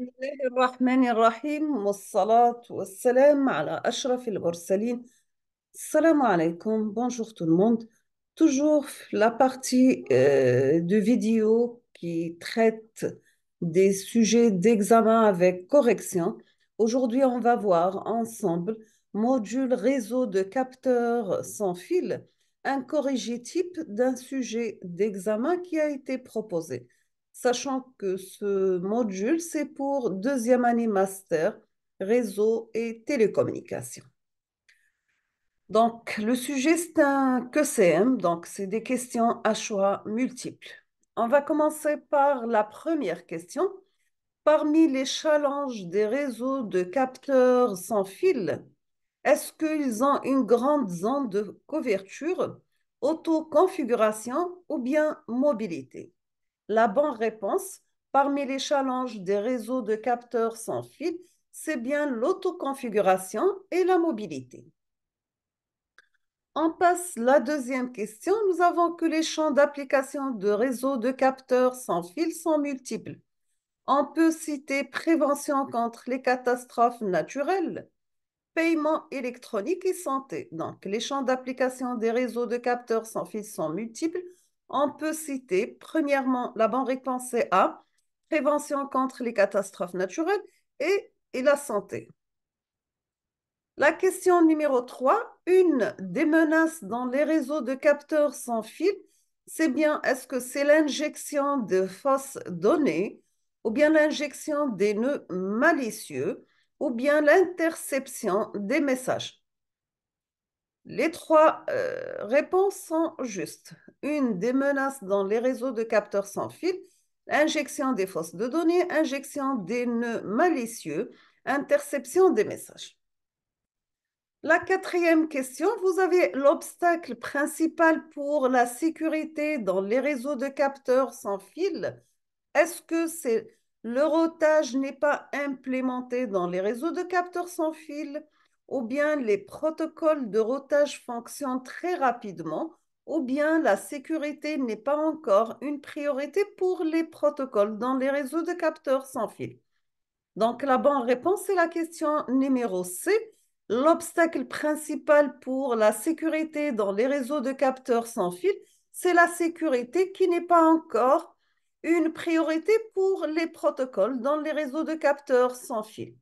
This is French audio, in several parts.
بسم الله bonjour tout le monde toujours la partie euh, de vidéo qui traite des sujets d'examen avec correction aujourd'hui on va voir ensemble module réseau de capteurs sans fil un corrigé type d'un sujet d'examen qui a été proposé sachant que ce module, c'est pour deuxième année master, réseau et télécommunication. Donc, le sujet, c'est un QCM, donc c'est des questions à choix multiples. On va commencer par la première question. Parmi les challenges des réseaux de capteurs sans fil, est-ce qu'ils ont une grande zone de couverture, autoconfiguration ou bien mobilité la bonne réponse parmi les challenges des réseaux de capteurs sans fil, c'est bien l'autoconfiguration et la mobilité. On passe la deuxième question. Nous avons que les champs d'application de réseaux de capteurs sans fil sont multiples. On peut citer prévention contre les catastrophes naturelles, paiement électronique et santé. Donc, les champs d'application des réseaux de capteurs sans fil sont multiples on peut citer premièrement la bonne réponse A, prévention contre les catastrophes naturelles et, et la santé. La question numéro 3, une des menaces dans les réseaux de capteurs sans fil, c'est bien est-ce que c'est l'injection de fausses données ou bien l'injection des nœuds malicieux ou bien l'interception des messages. Les trois euh, réponses sont justes. Une des menaces dans les réseaux de capteurs sans fil, injection des fausses de données, injection des nœuds malicieux, interception des messages. La quatrième question, vous avez l'obstacle principal pour la sécurité dans les réseaux de capteurs sans fil. Est-ce que c'est le rotage n'est pas implémenté dans les réseaux de capteurs sans fil ou bien les protocoles de rotage fonctionnent très rapidement, ou bien la sécurité n'est pas encore une priorité pour les protocoles dans les réseaux de capteurs sans fil. Donc la bonne réponse est la question numéro C. L'obstacle principal pour la sécurité dans les réseaux de capteurs sans fil, c'est la sécurité qui n'est pas encore une priorité pour les protocoles dans les réseaux de capteurs sans fil.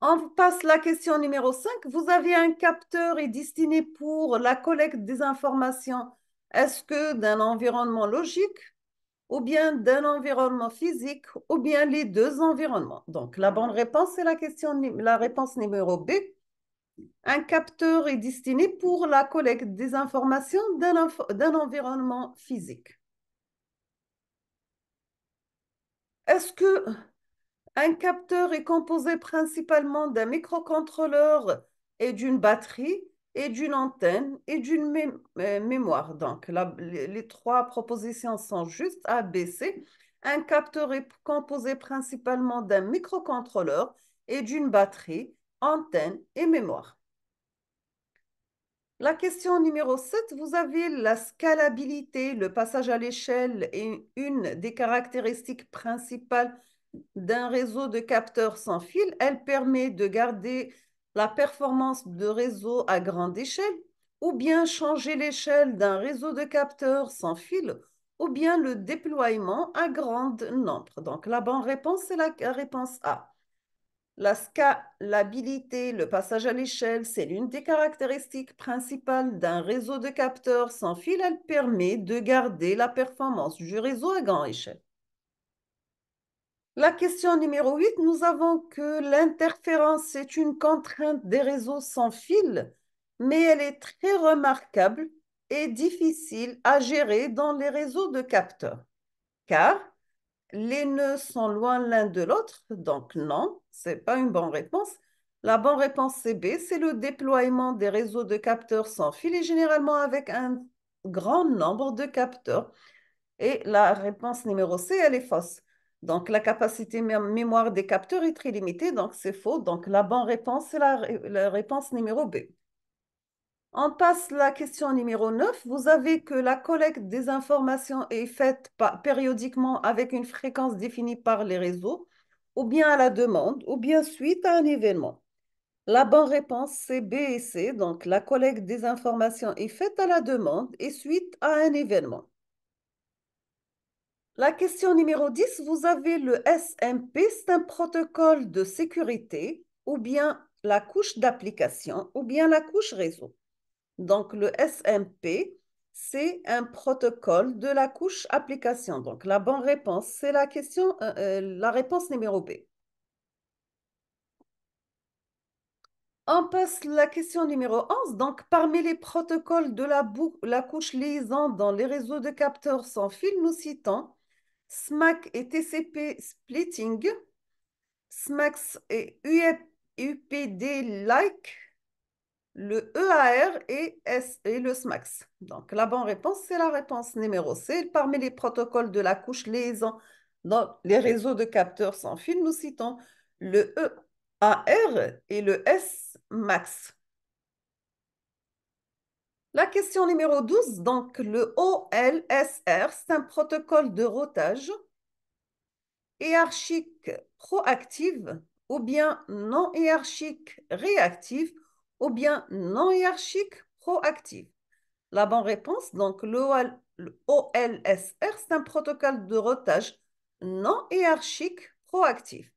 On passe la question numéro 5. Vous avez un capteur est destiné pour la collecte des informations. Est-ce que d'un environnement logique ou bien d'un environnement physique ou bien les deux environnements Donc, la bonne réponse, est la, question, la réponse numéro B. Un capteur est destiné pour la collecte des informations d'un environnement physique. Est-ce que un capteur est composé principalement d'un microcontrôleur et d'une batterie et d'une antenne et d'une euh, mémoire. Donc, les trois propositions sont juste à B, Un capteur est composé principalement d'un microcontrôleur et d'une batterie, antenne et mémoire. La question numéro 7, vous avez la scalabilité, le passage à l'échelle est une des caractéristiques principales d'un réseau de capteurs sans fil, elle permet de garder la performance de réseau à grande échelle ou bien changer l'échelle d'un réseau de capteurs sans fil ou bien le déploiement à grande nombre. Donc la bonne réponse, c'est la réponse A. La scalabilité, le passage à l'échelle, c'est l'une des caractéristiques principales d'un réseau de capteurs sans fil. Elle permet de garder la performance du réseau à grande échelle. La question numéro 8, nous avons que l'interférence est une contrainte des réseaux sans fil, mais elle est très remarquable et difficile à gérer dans les réseaux de capteurs, car les nœuds sont loin l'un de l'autre, donc non, ce n'est pas une bonne réponse. La bonne réponse c'est B, c'est le déploiement des réseaux de capteurs sans fil et généralement avec un grand nombre de capteurs. Et la réponse numéro C, elle est fausse donc, la capacité mémoire des capteurs est très limitée, donc c'est faux. Donc, la bonne réponse, c'est la, réponse numéro B. On passe à la question numéro 9. Vous avez que la collecte des informations est faite périodiquement avec une fréquence définie par les réseaux, ou bien à la demande, ou bien suite à un événement. La bonne réponse, c'est B et C. Donc, la collecte des informations est faite à la demande et suite à un événement. La question numéro 10, vous avez le SMP, c'est un protocole de sécurité, ou bien la couche d'application, ou bien la couche réseau. Donc, le SMP, c'est un protocole de la couche application. Donc, la bonne réponse, c'est la question, euh, euh, la réponse numéro B. On passe la question numéro 11. Donc, parmi les protocoles de la, la couche liaison dans les réseaux de capteurs sans fil, nous citons SMAC et TCP splitting, Smac et UPD-like, le EAR et, S et le SMAX. Donc, la bonne réponse, c'est la réponse numéro C. Parmi les protocoles de la couche liaison dans les réseaux de capteurs sans fil, nous citons le EAR et le SMAX. La question numéro 12, donc le OLSR, c'est un protocole de rotage hiérarchique proactive ou bien non hiérarchique réactive ou bien non hiérarchique proactive. La bonne réponse, donc le OLSR, c'est un protocole de rotage non hiérarchique proactif.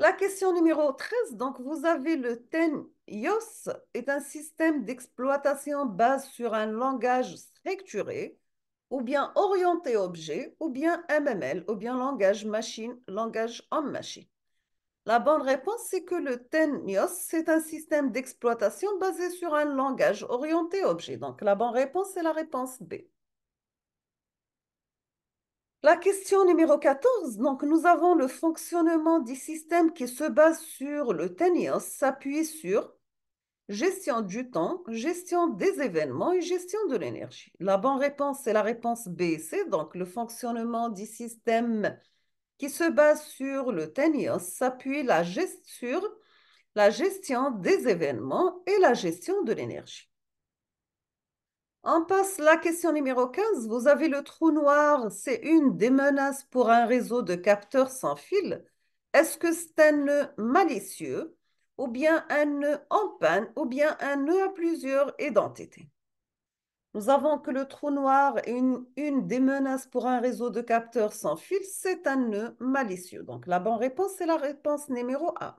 La question numéro 13, donc vous avez le ten IOS est un système d'exploitation basé sur un langage structuré ou bien orienté objet ou bien MML ou bien langage machine, langage homme-machine. La bonne réponse, c'est que le ten IOS, c'est un système d'exploitation basé sur un langage orienté objet. Donc la bonne réponse, c'est la réponse B. La question numéro 14, donc nous avons le fonctionnement du système qui se base sur le tennis, s'appuie sur gestion du temps, gestion des événements et gestion de l'énergie. La bonne réponse, c'est la réponse B et C, donc le fonctionnement du système qui se base sur le tennis s'appuie sur la gestion des événements et la gestion de l'énergie. On passe la question numéro 15. Vous avez le trou noir, c'est une des menaces pour un réseau de capteurs sans fil. Est-ce que c'est un nœud malicieux ou bien un nœud en panne ou bien un nœud à plusieurs identités Nous avons que le trou noir est une, des menaces pour un réseau de capteurs sans fil, c'est un nœud malicieux. Donc la bonne réponse, c'est la réponse numéro 1.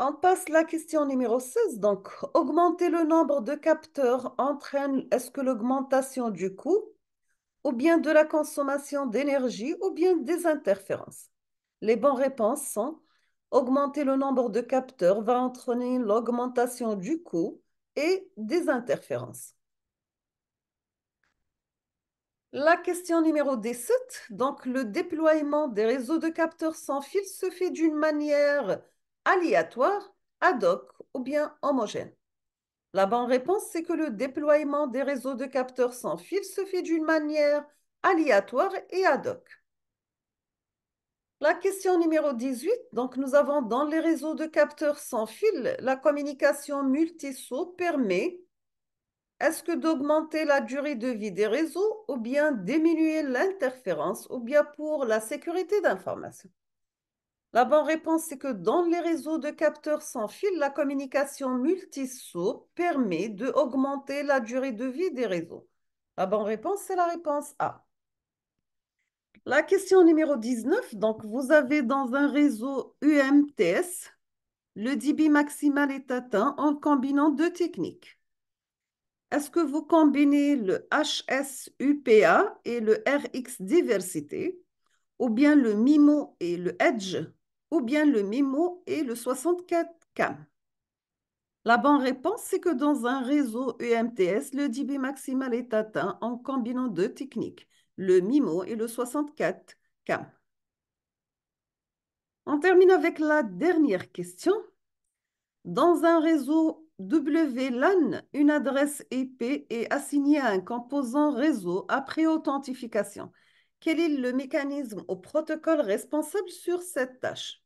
On passe à la question numéro 16. Donc, augmenter le nombre de capteurs entraîne, est-ce que l'augmentation du coût ou bien de la consommation d'énergie ou bien des interférences Les bonnes réponses sont augmenter le nombre de capteurs va entraîner l'augmentation du coût et des interférences. La question numéro 17. Donc, le déploiement des réseaux de capteurs sans fil se fait d'une manière aléatoire, ad hoc ou bien homogène La bonne réponse, c'est que le déploiement des réseaux de capteurs sans fil se fait d'une manière aléatoire et ad hoc. La question numéro 18, donc nous avons dans les réseaux de capteurs sans fil, la communication multisaut permet est-ce que d'augmenter la durée de vie des réseaux ou bien diminuer l'interférence ou bien pour la sécurité d'information la bonne réponse, c'est que dans les réseaux de capteurs sans fil, la communication multi permet d'augmenter la durée de vie des réseaux. La bonne réponse, c'est la réponse A. La question numéro 19, donc vous avez dans un réseau UMTS, le dB maximal est atteint en combinant deux techniques. Est-ce que vous combinez le HSUPA et le RX diversité ou bien le MIMO et le EDGE ou bien le MIMO et le 64CAM La bonne réponse, c'est que dans un réseau EMTS, le dB maximal est atteint en combinant deux techniques, le MIMO et le 64CAM. On termine avec la dernière question. Dans un réseau WLAN, une adresse IP est assignée à un composant réseau après authentification. Quel est le mécanisme ou protocole responsable sur cette tâche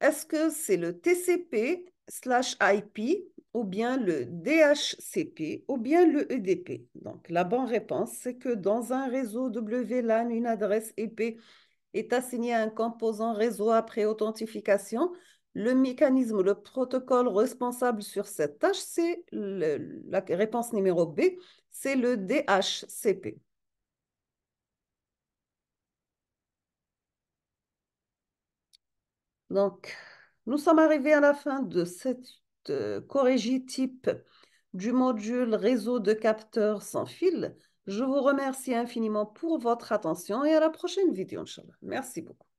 Est-ce que c'est le TCP slash IP ou bien le DHCP ou bien le EDP Donc, la bonne réponse, c'est que dans un réseau WLAN, une adresse IP est assignée à un composant réseau après authentification. Le mécanisme, le protocole responsable sur cette tâche, c'est la réponse numéro B, c'est le DHCP. Donc, nous sommes arrivés à la fin de cette euh, corrigie type du module réseau de capteurs sans fil. Je vous remercie infiniment pour votre attention et à la prochaine vidéo, Inch'Allah. Merci beaucoup.